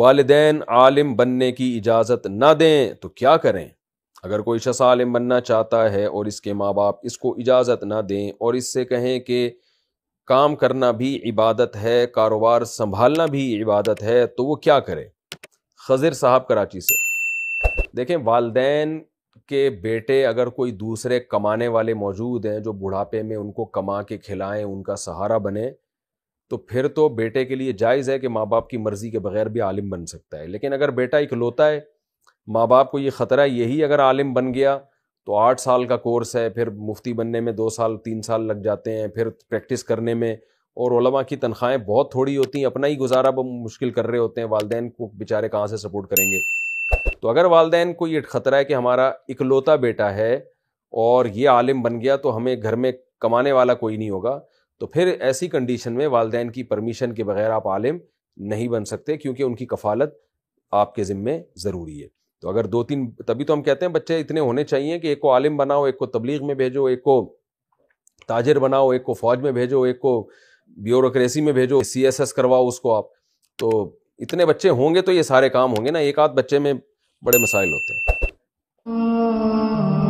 वालदेन आलिम बनने की इजाज़त ना दें तो क्या करें अगर कोई शख्स आलिम बनना चाहता है और इसके माँ बाप इसको इजाज़त ना दें और इससे कहें कि काम करना भी इबादत है कारोबार संभालना भी इबादत है तो वो क्या करे खज़िर साहब कराची से देखें वालदेन के बेटे अगर कोई दूसरे कमाने वाले मौजूद हैं जो बुढ़ापे में उनको कमा के खिलाएं उनका सहारा बने तो फिर तो बेटे के लिए जायज़ है कि माँ बाप की मर्ज़ी के बगैर भी आलिम बन सकता है लेकिन अगर बेटा इकलौता है माँ बाप को ये ख़तरा है यही अगर आलिम बन गया तो आठ साल का कोर्स है फिर मुफ्ती बनने में दो साल तीन साल लग जाते हैं फिर प्रैक्टिस करने में और ओलमा की तनख्वाहें बहुत थोड़ी होती हैं अपना ही गुजारा मुश्किल कर रहे होते हैं वालदेन को बेचारे कहाँ से सपोर्ट करेंगे तो अगर वालदेन को ये ख़तरा है कि हमारा इकलौता बेटा है और ये आलिम बन गया तो हमें घर में कमाने वाला कोई नहीं होगा तो फिर ऐसी कंडीशन में वालदेन की परमिशन के बगैर आप आलिम नहीं बन सकते क्योंकि उनकी कफालत आपके ज़िम्मे ज़रूरी है तो अगर दो तीन तभी तो हम कहते हैं बच्चे इतने होने चाहिए कि एक को आलिम बनाओ एक को तबलीग में भेजो एक को ताजर बनाओ एक को फौज में भेजो एक को ब्यूरोसी में भेजो सी एस एस करवाओ उसको आप तो इतने बच्चे होंगे तो ये सारे काम होंगे ना एक आध बच्चे में बड़े मसाइल होते हैं